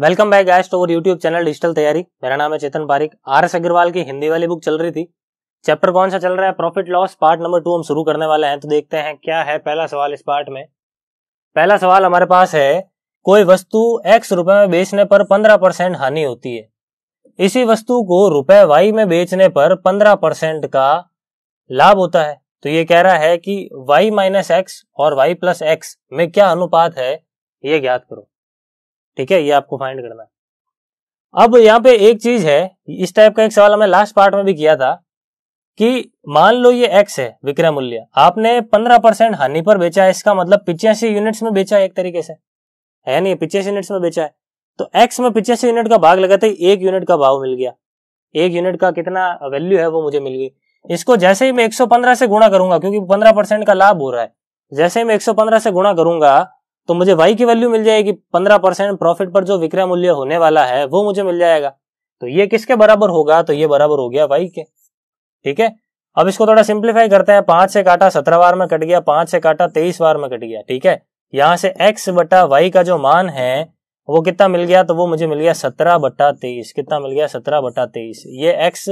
welcome back guys to YouTube channel digital तैयारी मेरा नाम है चेतन पारिक आर एस अग्रवाल की हिंदी वाली बुक चल रही थी चैप्टर कौन सा चल रहा है profit loss part number two हम शुरू करने वाले हैं तो देखते हैं क्या है पहला सवाल इस पार्ट में पहला सवाल हमारे पास है कोई वस्तु एक्स रुपए में बेचने पर पंद्रह हानि होती है इसी वस्तु को रुपए वाई में बेचने पर पंद्रह का लाभ होता है तो ये कह रहा है कि वाई माइनस और वाई प्लस में क्या अनुपात है ये ज्ञात करो ठीक है ये आपको फाइंड करना है अब यहाँ पे एक चीज है इस टाइप का एक सवाल हमें लास्ट पार्ट में भी किया था कि मान लो ये एक्स है विक्रय मूल्य आपने पंद्रह परसेंट हानि पर बेचा है इसका मतलब पिचासी यूनिट्स में बेचा है एक तरीके से है नहीं पिचासी यूनिट्स में बेचा है तो एक्स में पिचासी यूनिट का भाग लगाते ही एक यूनिट का भाव मिल गया एक यूनिट का कितना वैल्यू है वो मुझे मिल गई इसको जैसे ही मैं 115 से गुणा करूंगा क्योंकि 15 परसेंट का लाभ हो रहा है जैसे ही मैं 115 से गुणा करूंगा तो मुझे वाई की वैल्यू मिल जाएगी पंद्रह परसेंट प्रॉफिट पर जो विक्रय मूल्य होने वाला है वो मुझे मिल जाएगा तो ये किसके बराबर होगा तो ये बराबर हो गया वाई के ठीक है अब इसको थोड़ा सिंप्लीफाई करते हैं पांच से काटा सत्रह बार में कट गया पांच से काटा तेईस बार में कट गया ठीक है यहां से एक्स बटा वाई का जो मान है वो कितना मिल गया तो वो मुझे मिल गया सत्रह बटा तेईस कितना मिल गया सत्रह बटा तेईस ये एक्स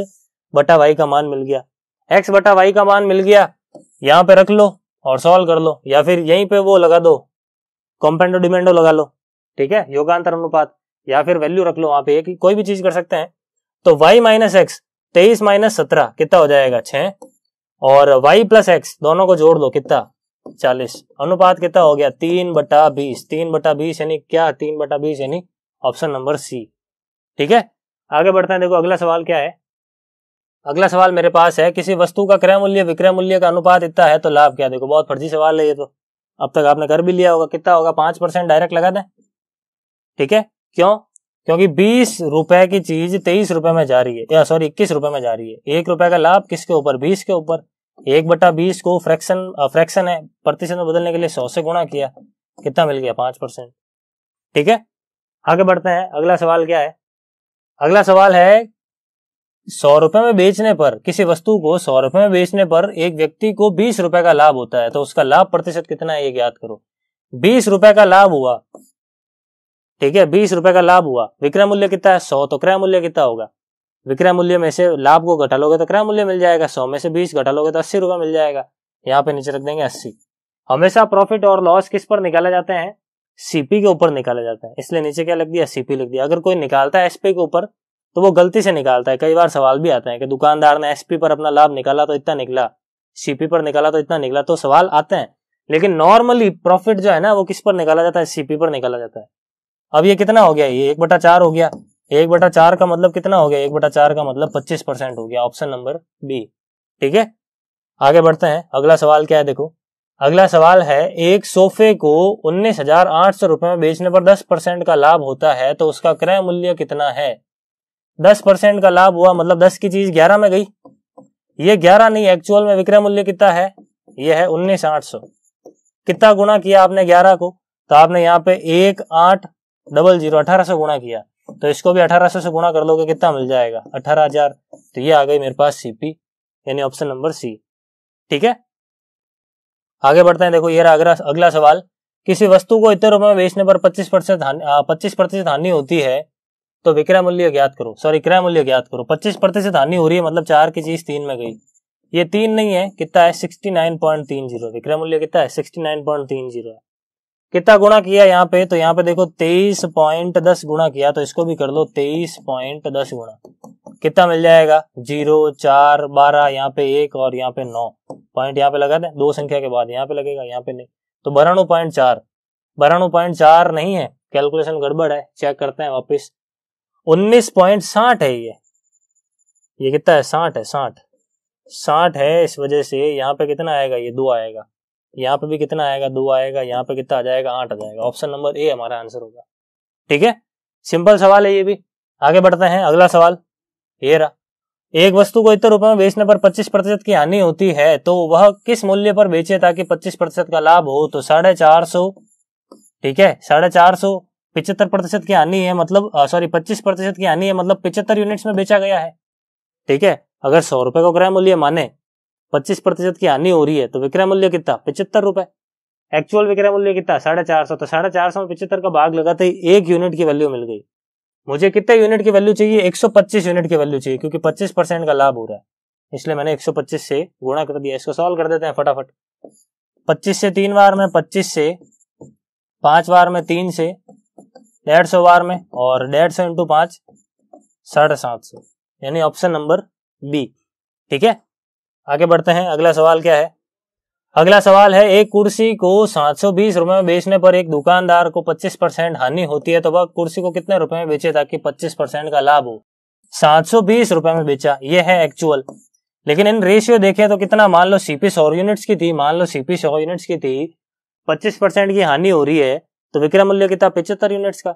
बटा वाई का मान मिल गया एक्स बटा वाई का मान मिल गया यहाँ पे रख लो और सॉल्व कर लो या फिर यहीं पे वो लगा दो कॉम्पेंडो डिमेंडो लगा लो ठीक है योगांतर अनुपात या फिर वैल्यू रख लो आप एक कोई भी चीज कर सकते हैं तो वाई माइनस एक्स तेईस माइनस सत्रह कितना हो जाएगा छ और वाई प्लस एक्स दोनों को जोड़ दो कितना चालीस अनुपात कितना हो गया तीन बटा बीस तीन बटा बीस यानी क्या तीन बटा बीस यानी ऑप्शन नंबर सी ठीक है आगे बढ़ते हैं देखो अगला सवाल क्या है अगला सवाल मेरे पास है किसी वस्तु का क्रय मूल्य विक्रय मूल्य का अनुपात इतना है तो लाभ क्या देखो बहुत फर्जी सवाल है ये तो अब तक आपने कर भी लिया होगा कितना होगा पांच परसेंट डायरेक्ट लगा दें ठीक है क्यों क्योंकि बीस रुपए की चीज तेईस रुपए में जा रही है सॉरी इक्कीस रुपए में जा रही है एक रुपए का लाभ किसके ऊपर बीस के ऊपर एक बटा बीस को फ्रैक्शन फ्रैक्शन है प्रतिशत में बदलने के लिए सौ से गुणा किया कितना मिल गया पांच परसेंट ठीक है आगे बढ़ते हैं अगला सवाल क्या है अगला सवाल है सौ रुपए में बेचने पर किसी वस्तु को सौ रुपए में बेचने पर एक व्यक्ति को बीस रुपए का लाभ होता है तो उसका लाभ प्रतिशत कितना है ये याद करो बीस रुपए का लाभ हुआ ठीक है बीस रुपए का लाभ हुआ विक्रय मूल्य कितना है सौ तो क्रय मूल्य कितना होगा विक्रय मूल्य में से लाभ को घटा लोगे तो क्रय मूल्य मिल जाएगा सौ में से बीस घटा लोगे तो अस्सी रुपए मिल जाएगा यहाँ पे नीचे रख देंगे अस्सी हमेशा प्रॉफिट और लॉस किस पर निकाला जाते हैं सीपी के ऊपर निकाला जाता है इसलिए नीचे क्या लग दिया सीपी लग दिया अगर कोई निकालता है एसपी के ऊपर तो वो गलती से निकालता है कई बार सवाल भी आते हैं कि दुकानदार ने एसपी पर अपना लाभ निकाला तो इतना निकला सीपी पर निकाला तो इतना निकला तो सवाल आते हैं लेकिन नॉर्मली प्रॉफिट जो है ना वो किस पर निकाला जाता है सीपी पर निकाला जाता है अब ये कितना हो गया ये एक बटा चार हो गया एक बटा चार का मतलब कितना हो गया एक बटा चार का मतलब पच्चीस परसेंट हो गया ऑप्शन नंबर बी ठीक है आगे बढ़ते हैं अगला सवाल क्या है देखो अगला सवाल है एक सोफे को उन्नीस हजार आठ सौ रुपए में बेचने पर दस परसेंट का लाभ होता है तो उसका क्रय मूल्य कितना है दस परसेंट का लाभ हुआ मतलब दस की चीज ग्यारह में गई ये ग्यारह नहीं एक्चुअल में विक्रय मूल्य कितना है ये है उन्नीस आठ सौ कितना गुणा किया आपने ग्यारह को तो आपने यहाँ पे एक आठ डबल जीरो अठारह सौ गुणा किया तो इसको भी अठारह सौ से गुणा कर लोगे कितना मिल जाएगा अठारह हजार तो ये आ गई मेरे पास सीपी यानी ऑप्शन नंबर सी ठीक है आगे बढ़ते हैं देखो ये अगला अगला सवाल किसी वस्तु को इतने रुपए में बेचने पर पच्चीस परसेंट पच्चीस प्रतिशत हानि होती है तो विक्रय मूल्य ज्ञात करो सॉरी क्रय मूल्य ज्ञात करो पच्चीस प्रतिशत हानि हो रही है मतलब चार की चीज तीन में गई ये तीन नहीं है कितना है सिक्सटी नाइन पॉइंट तीन जीरो विक्रय मूल्य कितना है सिक्सटी नाइन पॉइंट तीन जीरो है कितना गुणा किया यहाँ पे तो यहाँ पे देखो तेईस पॉइंट दस गुणा किया तो इसको भी कर लो तेईस पॉइंट दस गुणा कितना मिल जाएगा जीरो चार बारह यहाँ पे एक और यहाँ पे नौ पॉइंट यहाँ पे लगा दे दो संख्या के बाद यहाँ पे लगेगा यहाँ पे नहीं तो बराणु पॉइंट चार बराणु पॉइंट चार नहीं है कैलकुलेशन गड़बड़ है चेक करते हैं वापिस उन्नीस पॉइंट साठ है ये ये कितना है साठ है साठ साठ है इस वजह से यहाँ पे कितना आएगा ये दो आएगा यहाँ पे भी कितना आएगा दो आएगा यहाँ पे कितना आ जाएगा आठ आ जाएगा ऑप्शन नंबर ए हमारा आंसर होगा ठीक है सिंपल सवाल है ये भी आगे बढ़ते हैं अगला सवाल ये रहा एक वस्तु को इतने रुपए में बेचने पर 25 प्रतिशत की हानि होती है तो वह किस मूल्य पर बेचे ताकि 25 प्रतिशत का लाभ हो तो साढ़े चार सौ ठीक है साढ़े चार सौ पिछहत्तर प्रतिशत की हानि है मतलब सॉरी पच्चीस प्रतिशत की हानि है मतलब पिछहत्तर यूनिट्स में बेचा गया है ठीक है अगर सौ रुपए का क्रय मूल्य माने पच्चीस प्रतिशत की हानि हो रही है तो विक्रय मूल्य कितना पिछहत्तर रुपए एक्चुअल विक्रय मूल्य कितना साढ़े चार सौ तो साढ़े चार सौ में पिछहत्तर का भाग लगाते ही एक यूनिट की वैल्यू मिल गई मुझे कितने यूनिट की वैल्यू चाहिए पच्चीस यूनिट की वैल्यू चाहिए क्योंकि पच्चीस परसेंट का लाभ हो रहा है इसलिए मैंने पच्चीस से गुणा कर दिया इसको सॉल्व कर देते हैं फटाफट पच्चीस से तीन बार में पच्चीस से पांच बार में तीन से डेढ़ सौ बार में और डेढ़ सौ इंटू पांच साढ़े सात सौ यानी ऑप्शन नंबर बी ठीक है आगे बढ़ते हैं अगला सवाल क्या है अगला सवाल है एक कुर्सी को 720 रुपए में बेचने पर एक दुकानदार को 25 परसेंट हानि होती है तो वह कुर्सी को कितने रुपए में बेचे ताकि 25 परसेंट का लाभ हो 720 रुपए में बेचा यह है एक्चुअल लेकिन इन रेशियो देखें तो कितना मान लो सीपी सौ यूनिट्स की थी मान लो सीपी सौ यूनिट्स की थी 25 परसेंट की हानि हो रही है तो विक्रय मूल्य कितना पिछहत्तर यूनिट्स का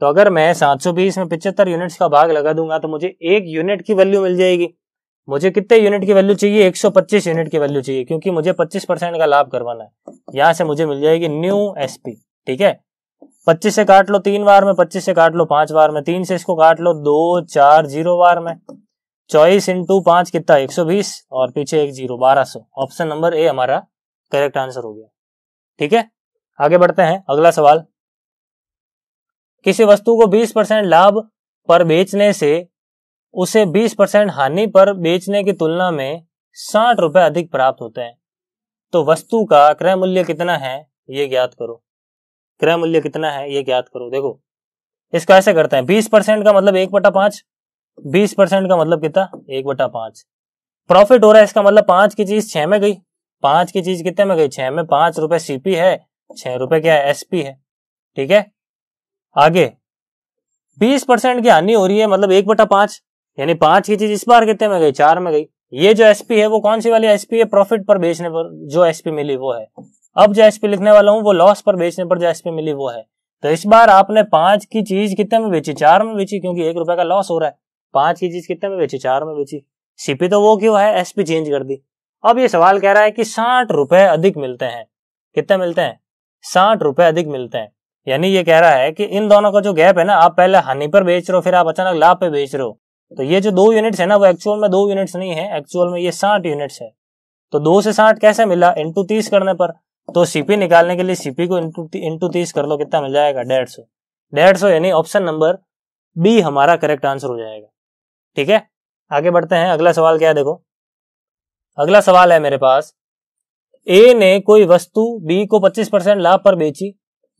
तो अगर मैं 720 में पिछहत्तर यूनिट्स का भाग लगा दूंगा तो मुझे एक यूनिट की वैल्यू मिल जाएगी मुझे कितने यूनिट की वैल्यू चाहिए 125 यूनिट की वैल्यू चाहिए क्योंकि मुझे 25 परसेंट का लाभ करवाना है यहां से मुझे मिल जाएगी न्यू एसपी ठीक है 25 से काट लो तीन बार में 25 से काट लो पांच बार में तीन से इसको काट लो दो चार जीरो बार में चौबीस इंटू पांच कितना एक सौ बीस और पीछे एक जीरो बारह सौ ऑप्शन नंबर ए हमारा करेक्ट आंसर हो गया ठीक है आगे बढ़ते हैं अगला सवाल किसी वस्तु को 20 परसेंट लाभ पर बेचने से उसे 20 परसेंट हानि पर बेचने की तुलना में साठ रुपए अधिक प्राप्त होते हैं तो वस्तु का क्रय मूल्य कितना है ये ज्ञात करो क्रय मूल्य कितना है ये ज्ञात करो देखो इसका ऐसे करते हैं बीस परसेंट का मतलब एक बटा पांच बीस परसेंट का मतलब कितना एक बटा पांच प्रॉफिट हो रहा है इसका मतलब पांच की चीज छह में गई पांच की चीज कितने में गई छह में पांच रुपए सीपी है छह रुपए क्या एस है ठीक है आगे बीस परसेंट की हानि हो रही है मतलब एक बटा पांच यानी पांच की चीज इस बार कितने में गई चार में गई ये जो एसपी है वो कौन सी वाली एसपी है प्रॉफिट पर बेचने पर जो एसपी मिली वो है अब जो एसपी लिखने वाला हूं वो लॉस पर बेचने पर जो एसपी मिली वो है तो इस बार आपने पांच की चीज कितने में बेची चार में बेची क्योंकि एक रुपए का लॉस हो रहा है पांच की चीज कितने में बेची चार में बेची सीपी तो वो क्यों है एसपी चेंज कर दी अब ये सवाल कह रहा है कि साठ रुपए अधिक मिलते हैं कितने मिलते हैं साठ रुपए अधिक मिलते हैं यानी ये कह रहा है कि इन दोनों का जो गैप है ना आप पहले हानि पर बेच रहे हो फिर आप अचानक लाभ पे बेच रहे हो तो ये जो दो यूनिट्स है ना वो एक्चुअल में दो यूनिट्स नहीं है एक्चुअल में ये साठ यूनिट्स है तो दो से साठ कैसे मिला इंटू तीस करने पर तो सीपी निकालने के लिए सीपी को इंटू इंटू तीस कर लो कितना मिल जाएगा डेढ़ सौ डेढ़ सौ यानी ऑप्शन नंबर बी हमारा करेक्ट आंसर हो जाएगा ठीक है आगे बढ़ते हैं अगला सवाल क्या है देखो अगला सवाल है मेरे पास ए ने कोई वस्तु बी को 25 परसेंट लाभ पर बेची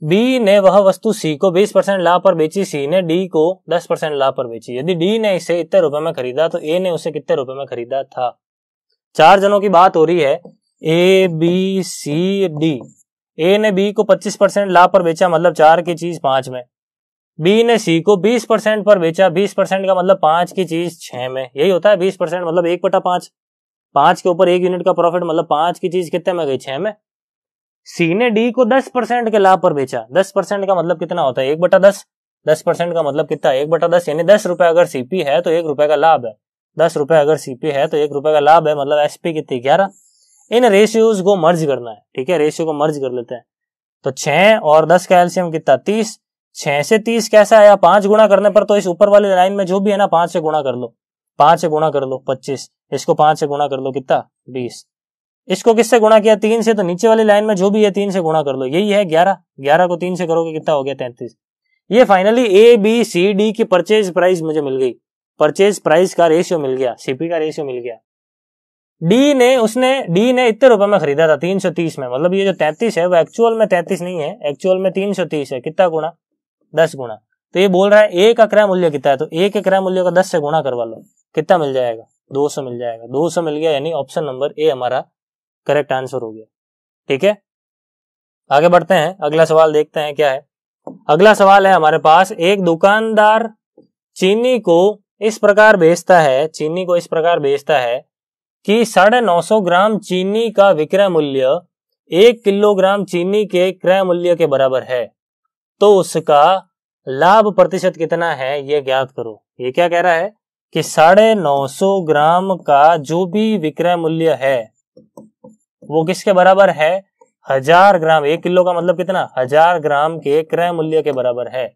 बी ने वह वस्तु सी को 20 परसेंट लाभ पर बेची सी ने डी को 10 परसेंट लाभ पर बेची यदि डी ने इसे इतने रुपए में खरीदा तो ए ने उसे कितने रुपए में खरीदा था चार जनों की बात हो रही है ए बी सी डी ए ने बी को 25 परसेंट लाभ पर बेचा मतलब चार की चीज पांच में बी ने सी को 20 परसेंट पर बेचा 20 परसेंट का मतलब पांच की चीज छह में यही होता है 20 परसेंट मतलब एक बटा पांच पांच के ऊपर एक यूनिट का प्रॉफिट मतलब पांच की चीज कितने में गई छह में सी ने डी को दस परसेंट के लाभ पर बेचा दस परसेंट का मतलब कितना होता है एक बटा दस दस परसेंट का मतलब कितना एक बटा दस यानी दस रुपए अगर सीपी है तो एक रुपए का लाभ है दस रुपए अगर सीपी है तो एक रुपए का लाभ है मतलब एसपी कितनी ग्यारह इन रेशियोज को मर्ज करना है ठीक है रेशियो को मर्ज कर लेते हैं तो छ और दस का एल्सियम कितना तीस छह से तीस कैसा आया पांच गुणा करने पर तो इस ऊपर वाली लाइन में जो भी है ना पांच से गुणा कर लो पांच से गुणा कर लो पच्चीस इसको पांच से गुणा कर लो कितना बीस इसको किससे गुणा किया तीन से तो नीचे वाली लाइन में जो भी है तीन से गुणा कर लो यही है ग्यारह ग्यारह को तीन से करोगे कितना हो गया तैंतीस ये finally A B C D की परचेज प्राइस मुझे मिल गई परचेज प्राइस का रेशियो मिल गया सीपी का रेशियो मिल गया डी ने उसने डी ने इतने रुपए में खरीदा था तीन सौ तीस में मतलब ये जो तैतीस है वो एक्चुअल में तैतीस नहीं है एक्चुअल में तीन सौ तीस है कितना गुणा दस गुणा तो ये बोल रहा है ए का क्रय मूल्य कितना है तो ए के क्रय मूल्य का दस से गुणा करवा लो कितना मिल जाएगा दो सौ मिल जाएगा दो सौ मिल गया यानी ऑप्शन नंबर ए हमारा करेक्ट आंसर हो गया ठीक है आगे बढ़ते हैं अगला सवाल देखते हैं क्या है अगला सवाल है हमारे पास एक दुकानदार चीनी को इस प्रकार बेचता है चीनी को इस प्रकार बेचता है कि साढ़े नौ सौ ग्राम चीनी का विक्रय मूल्य एक किलोग्राम चीनी के क्रय मूल्य के बराबर है तो उसका लाभ प्रतिशत कितना है ये ज्ञात करो ये क्या कह रहा है कि साढ़े नौ सौ ग्राम का जो भी विक्रय मूल्य है वो किसके बराबर है हजार ग्राम एक किलो का मतलब कितना हजार ग्राम के क्रय मूल्य के बराबर है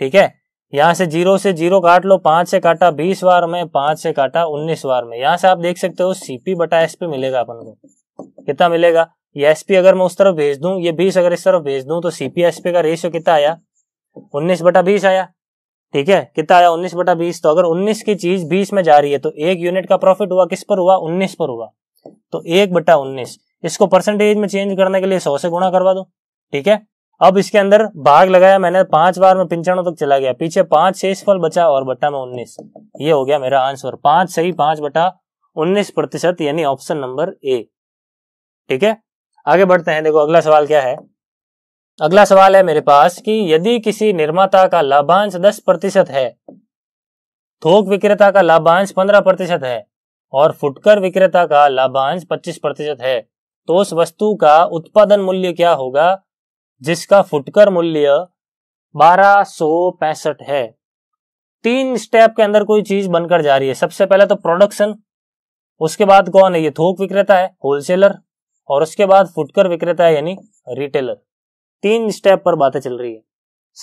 ठीक है यहां से जीरो से जीरो काट लो पांच से काटा बीस बार में पांच से काटा उन्नीस बार में यहां से आप देख सकते हो सीपी बटा एसपी मिलेगा अपन को कितना मिलेगा ये एसपी अगर मैं उस तरफ भेज दूं ये बीस अगर इस तरफ भेज दूं तो सीपी एसपी का रेशियो कितना आया उन्नीस बटा बीस आया ठीक है कितना आया उन्नीस बटा बीस तो अगर उन्नीस की चीज बीस में जा रही है तो एक यूनिट का प्रॉफिट हुआ किस पर हुआ उन्नीस पर हुआ तो एक बटा उन्नीस इसको परसेंटेज में चेंज करने के लिए सौ से गुणा करवा दो ठीक है अब इसके अंदर भाग लगाया मैंने पांच बार में पिंचाणों तक चला गया पीछे पांच शेष फल बचा और बट्टा में उन्नीस ये हो गया मेरा आंसर पांच सही पांच बटा उन्नीस प्रतिशत यानी ऑप्शन नंबर ए ठीक है आगे बढ़ते हैं देखो अगला सवाल क्या है अगला सवाल है मेरे पास कि यदि किसी निर्माता का लाभांश 10 प्रतिशत है थोक विक्रेता का लाभांश 15 प्रतिशत है और फुटकर विक्रेता का लाभांश 25 प्रतिशत है तो उस वस्तु का उत्पादन मूल्य क्या होगा जिसका फुटकर मूल्य बारह है तीन स्टेप के अंदर कोई चीज बनकर जा रही है सबसे पहले तो प्रोडक्शन उसके बाद कौन है ये थोक विक्रेता है होलसेलर और उसके बाद फुटकर विक्रेता है यानी रिटेलर तीन स्टेप पर बातें चल रही है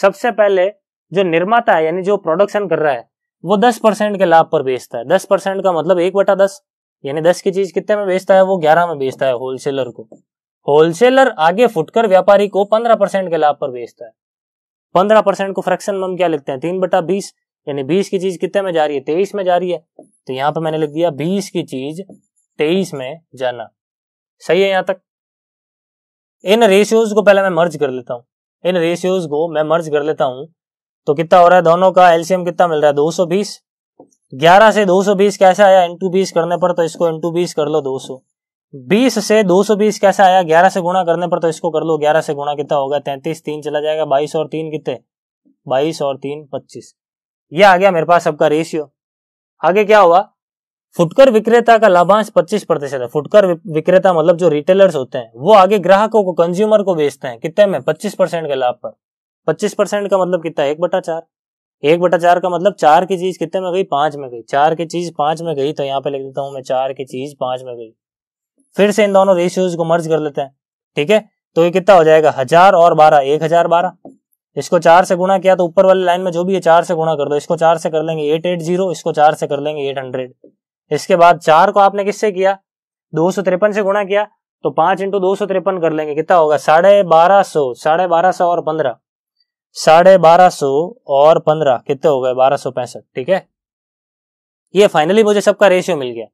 सबसे पहले जो निर्माता है यानी जो प्रोडक्शन कर रहा है वो दस परसेंट के लाभ पर बेचता है दस परसेंट का मतलब एक बटा दस यानी दस की चीज कितने में बेचता है वो ग्यारह में बेचता है होलसेलर को होलसेलर आगे फुटकर व्यापारी को पंद्रह परसेंट के लाभ पर बेचता है पंद्रह परसेंट को फ्रैक्शन में हम क्या लिखते हैं तीन बटा बीस यानी बीस की चीज कितने में जा रही है तेईस में जा रही है तो यहाँ पर मैंने लिख दिया बीस की चीज तेईस में जाना सही है यहाँ तक इन रेशियोज को पहले मैं मर्ज कर लेता हूँ इन रेशियोज को मैं मर्ज कर लेता हूँ तो कितना हो रहा है दोनों का एल्शियम कितना मिल रहा है 220 11 से 220 कैसे आया इंटू बीस करने पर तो इसको इंटू बीस कर लो 200 20 से 220 कैसे आया 11 से गुणा करने पर तो इसको कर लो 11 से गुणा कितना होगा 33 तीन चला जाएगा 22 और तीन कितने 22 और तीन 25 ये आ गया मेरे पास सबका रेशियो आगे क्या हुआ फुटकर विक्रेता का लाभांश 25 प्रतिशत है फुटकर विक्रेता मतलब जो रिटेलर्स होते हैं वो आगे ग्राहकों को कंज्यूमर को बेचते हैं कितने में 25 परसेंट के लाभ पर 25 परसेंट का मतलब कितना एक बटा चार एक बटा चार का मतलब चार की चीज कितने में गई पांच में गई चार की चीज पांच में गई तो यहाँ पे लिख देता हूं मैं चार की चीज पांच में गई फिर से इन दोनों रेशियोज को मर्ज कर लेते हैं ठीक है तो ये कितना हो जाएगा हजार और बारह एक हजार बारह इसको चार से गुणा किया तो ऊपर वाली लाइन में जो भी है चार से गुणा कर दो इसको चार से कर लेंगे एट एट जीरो इसको चार से कर लेंगे एट हंड्रेड इसके बाद चार को आपने किससे किया दो सौ से गुणा किया तो पांच इंटू दो सौ कर लेंगे कितना होगा साढ़े बारह सौ साढ़े बारह सौ और पंद्रह साढ़े बारह सौ और पंद्रह कितने हो गए बारह सौ पैंसठ ठीक है ये फाइनली मुझे सबका रेशियो मिल गया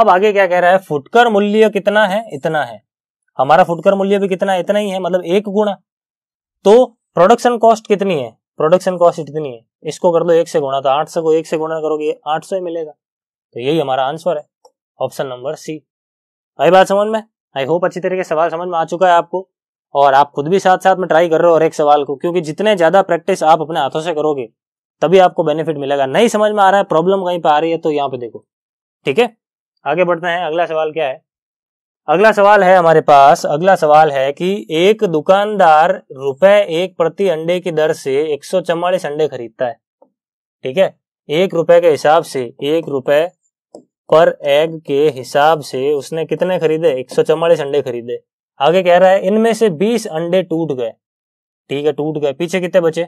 अब आगे क्या कह रहा है फुटकर मूल्य कितना है इतना है हमारा फुटकर मूल्य भी कितना है इतना ही है मतलब एक गुणा तो प्रोडक्शन कॉस्ट कितनी है प्रोडक्शन कॉस्ट इतनी है इसको कर दो एक से गुणा तो आठ सौ को एक से गुणा करोगे आठ सौ ही मिलेगा तो यही हमारा आंसर है ऑप्शन नंबर सी आई बात समझ में आई होप अच्छी तरीके से सवाल समझ में आ चुका है आपको और आप खुद भी साथ साथ में ट्राई कर रहे हो हर एक सवाल को क्योंकि जितने ज्यादा प्रैक्टिस आप अपने हाथों से करोगे तभी आपको बेनिफिट मिलेगा नहीं समझ में आ रहा है प्रॉब्लम कहीं पर आ रही है तो यहाँ पे देखो ठीक है आगे बढ़ते हैं अगला सवाल क्या है अगला सवाल है हमारे पास अगला सवाल है कि एक दुकानदार रुपए एक प्रति अंडे की दर से एक अंडे खरीदता है ठीक है एक रुपए के हिसाब से एक रुपए पर एग के हिसाब से उसने कितने खरीदे एक अंडे खरीदे आगे कह रहा है इनमें से 20 अंडे टूट गए ठीक है टूट गए पीछे कितने बचे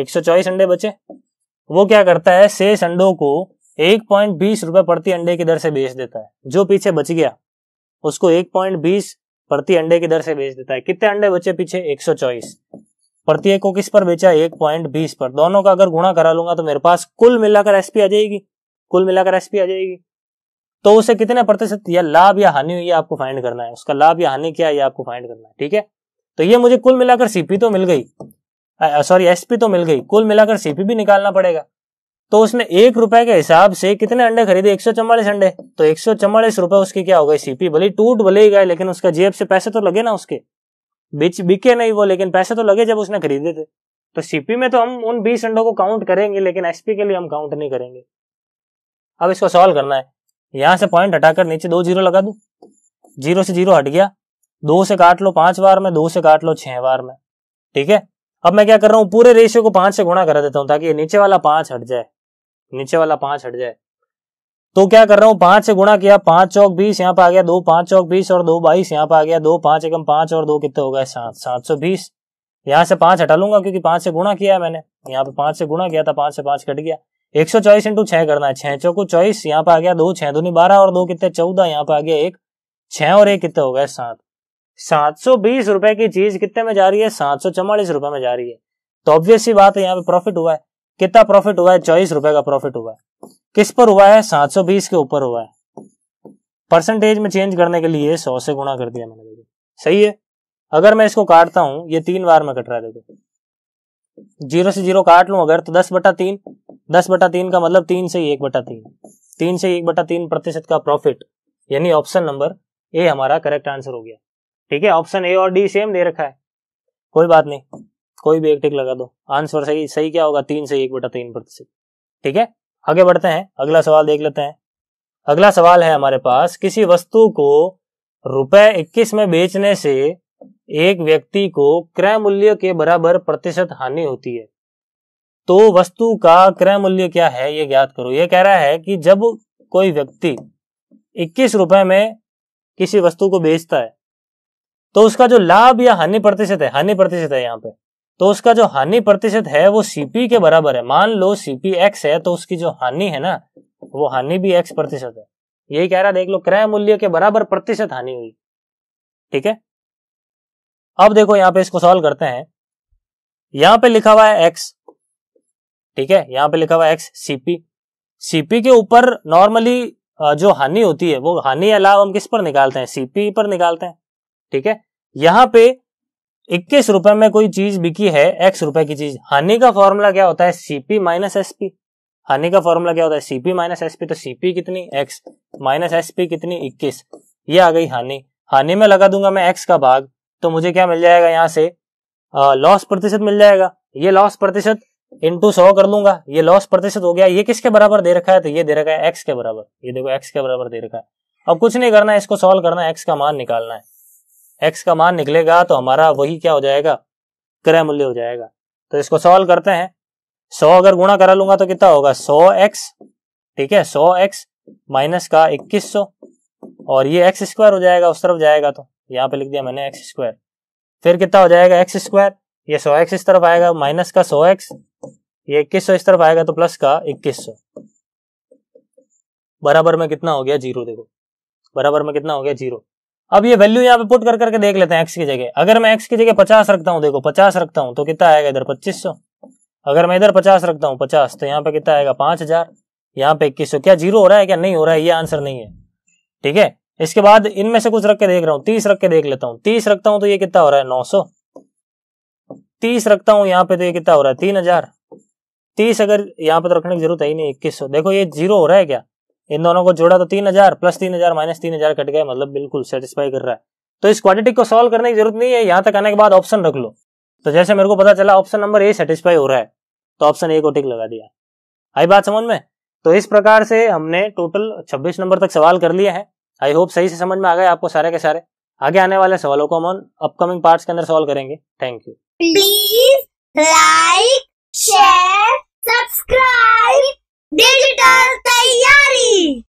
एक अंडे बचे वो क्या करता है शेष अंडों को एक पॉइंट बीस रुपए प्रति अंडे की दर से बेच देता है जो पीछे बच गया उसको एक पॉइंट बीस प्रति अंडे की दर से बेच देता है कितने अंडे बचे पीछे एक सौ चौबीस प्रत्येक को किस पर बेचा एक पॉइंट बीस पर दोनों का अगर गुणा करा लूंगा तो मेरे पास कुल मिलाकर एसपी आ जाएगी कुल मिलाकर एसपी आ जाएगी तो उसे कितने प्रतिशत या लाभ या हानि हुई आपको फाइंड करना है उसका लाभ या हानि क्या है आपको फाइंड करना है ठीक है तो ये मुझे कुल मिलाकर सीपी तो मिल गई सॉरी एसपी तो मिल गई कुल मिलाकर सीपी भी निकालना पड़ेगा तो उसने एक रुपए के हिसाब से कितने अंडे खरीदे एक अंडे तो एक रुपए उसकी क्या हो गई सीपी भले टूट भले ही गए लेकिन उसका जेब से पैसे तो लगे ना उसके बिच बिके नहीं वो लेकिन पैसे तो लगे जब उसने खरीदे थे तो सीपी में तो हम उन बीस अंडों को काउंट करेंगे लेकिन एसपी के लिए हम काउंट नहीं करेंगे अब इसको सॉल्व करना है यहां से पॉइंट हटाकर नीचे दो जीरो लगा दू जीरो से जीरो हट गया दो से काट लो पांच बार में दो से काट लो छह बार में ठीक है अब मैं क्या कर रहा हूँ पूरे रेशियो को पांच से गुणा करा देता हूँ ताकि नीचे वाला पांच हट जाए नीचे वाला पांच हट जाए तो क्या कर रहा हूँ पांच से गुणा किया पांच चौक बीस यहाँ पे आ गया दो पांच चौक बीस और दो बाईस यहाँ पे आ गया दो पांच एकम पांच और दो कितने हो गए सात सात सौ बीस यहाँ से पांच हटा लूंगा क्योंकि पांच से गुणा किया है मैंने यहाँ पे पांच से गुणा किया था पांच से पांच कट गया एक सौ चौबीस इंटू छह करना है छह चौको चौबीस यहाँ पे आ गया दो छह दूनी बारह और दो कितने चौदह यहाँ पे आ गया एक छह और एक कितने हो गए सात सात सौ बीस रुपए की चीज कितने में जा रही है सात सौ चौवालीस रुपए में जा रही है तो ऑब्वियस ही बात है यहाँ पे प्रॉफिट हुआ है कितना प्रॉफिट हुआ है चौबीस रुपए का प्रॉफिट हुआ है किस पर हुआ है सात सौ बीस के ऊपर हुआ है परसेंटेज में चेंज करने के लिए सौ से गुणा कर दिया मैंने देखो सही है अगर मैं इसको काटता हूं ये तीन बार में कट रहा है देखो जीरो से जीरो काट लू अगर तो दस बटा तीन दस बटा तीन का मतलब तीन से एक बटा तीन तीन से एक बटा तीन प्रतिशत का प्रॉफिट यानी ऑप्शन नंबर ए हमारा करेक्ट आंसर हो गया ठीक है ऑप्शन ए और डी सेम दे रखा है कोई बात नहीं कोई भी एक टिक लगा दो आंसर सही सही क्या होगा तीन से एक बटा तीन प्रतिशत ठीक है आगे बढ़ते हैं अगला सवाल देख लेते हैं अगला सवाल है हमारे पास किसी वस्तु को रुपए इक्कीस में बेचने से एक व्यक्ति को क्रय मूल्य के बराबर प्रतिशत हानि होती है तो वस्तु का क्रय मूल्य क्या है ये ज्ञात करो ये कह रहा है कि जब कोई व्यक्ति इक्कीस रुपए में किसी वस्तु को बेचता है तो उसका जो लाभ या हानि प्रतिशत है हानि प्रतिशत है यहाँ पे तो उसका जो हानि प्रतिशत है वो सीपी के बराबर है मान लो सीपी एक्स है तो उसकी जो हानि है ना वो हानि भी एक्स प्रतिशत है यही कह रहा है देख लो क्रय मूल्य के बराबर प्रतिशत हानि हुई ठीक है अब देखो यहां पे इसको सॉल्व करते हैं यहां पे लिखा हुआ है एक्स ठीक है यहां पे लिखा हुआ है एक्स सीपी सीपी के ऊपर नॉर्मली जो हानि होती है वो हानि अलाव हम किस पर निकालते हैं सीपी पर निकालते हैं ठीक है यहां पे इक्कीस रुपए में कोई चीज बिकी है एक्स रुपए की चीज हानि का फॉर्मूला क्या होता है सीपी माइनस एसपी हानि का फॉर्मूला क्या होता है सीपी माइनस एसपी तो सीपी कितनी एक्स माइनस एसपी कितनी इक्कीस ये आ गई हानि हानि में लगा दूंगा मैं एक्स का भाग तो मुझे क्या मिल जाएगा यहाँ से लॉस प्रतिशत मिल जाएगा ये लॉस प्रतिशत इंटू सौ कर लूंगा ये लॉस प्रतिशत हो गया ये किसके बराबर दे रखा है तो ये दे रखा है एक्स के बराबर ये देखो एक्स के बराबर दे रखा है अब कुछ नहीं करना है इसको सॉल्व करना है एक्स का मान निकालना है एक्स का मान निकलेगा तो हमारा वही क्या हो जाएगा क्रय मूल्य हो जाएगा तो इसको सॉल्व करते हैं सौ अगर गुणा करा लूंगा तो कितना होगा सौ एक्स ठीक है सौ एक्स माइनस का इक्कीस सौ और ये एक्स स्क्वायर हो जाएगा उस तरफ जाएगा तो यहाँ पे लिख दिया मैंने एक्स स्क्वायर फिर कितना हो जाएगा एक्स स्क्वायर ये सौ एक्स इस तरफ आएगा माइनस का सौ एक्स ये इक्कीस सौ इस तरफ आएगा तो प्लस का इक्कीस सौ बराबर में कितना हो गया जीरो देखो बराबर में कितना हो गया जीरो अब ये वैल्यू यहाँ पे पुट कर करके देख लेते हैं एक्स की जगह अगर मैं एक्स की जगह पचास रखता हूँ देखो पचास रखता हूँ तो कितना आएगा इधर पच्चीस सौ अगर मैं इधर पचास रखता हूँ पचास तो यहाँ पे कितना आएगा पांच हजार यहाँ पे इक्कीस सौ क्या जीरो हो रहा है क्या नहीं हो रहा है ये आंसर नहीं है ठीक है इसके बाद इनमें से कुछ रख के देख रहा हूं तीस रख के देख लेता हूं तीस रखता हूं तो ये कितना हो रहा है नौ सौ तीस रखता हूं यहाँ पे तो ये कितना हो रहा है तीन हजार तीस अगर यहाँ पे तो रखने की जरूरत है ही नहीं इक्कीस सौ देखो ये जीरो हो रहा है क्या इन दोनों को जोड़ा तो तीन हजार प्लस तीन हजार माइनस तीन हजार कट गया मतलब बिल्कुल सेटिस्फाई कर रहा है तो इस क्वाड्रेटिक को सोल्व करने की जरूरत नहीं है यहाँ तक आने के बाद ऑप्शन रख लो तो जैसे मेरे को पता चला ऑप्शन नंबर ए सेटिस्फाई हो रहा है तो ऑप्शन ए को टिक लगा दिया आई बात समझ में तो इस प्रकार से हमने टोटल छब्बीस नंबर तक सवाल कर लिया है आई होप सही से समझ में आ गए आपको सारे के सारे आगे आने वाले सवालों को हम अपकमिंग पार्ट के अंदर सॉल्व करेंगे thank you please like share subscribe digital तैयारी